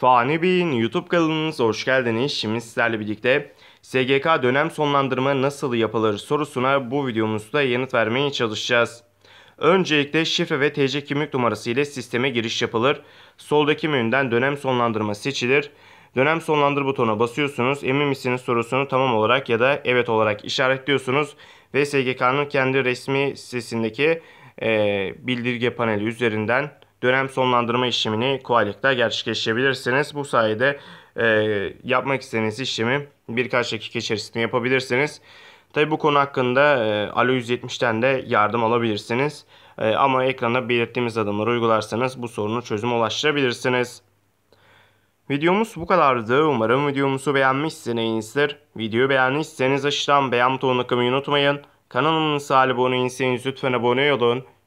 Fani Bey'in YouTube kanalınıza hoş geldiniz. Şimdi sizlerle birlikte SGK dönem sonlandırma nasıl yapılır sorusuna bu videomuzda yanıt vermeye çalışacağız. Öncelikle şifre ve TC kimlik numarası ile sisteme giriş yapılır. Soldaki menüden dönem sonlandırma seçilir. Dönem sonlandır butonuna basıyorsunuz. Emin misiniz sorusunu tamam olarak ya da evet olarak işaretliyorsunuz. Ve SGK'nın kendi resmi sitesindeki e, bildirge paneli üzerinden dönem sonlandırma işlemini Koalik'ta gerçekleştirebilirsiniz. Bu sayede e, yapmak istediğiniz işlemi birkaç dakika içerisinde yapabilirsiniz. Tabi bu konu hakkında e, Alo 170'ten de yardım alabilirsiniz. E, ama ekranda belirttiğimiz adımları uygularsanız bu sorunu çözüme ulaştırabilirsiniz. Videomuz bu kadardı. Umarım videomuzu beğenmişsinizdir. Videoyu beğendiyseniz aşağıdan beğen butonuna kılmayı unutmayın. Kanalımıza abone değilseniz lütfen abone olun.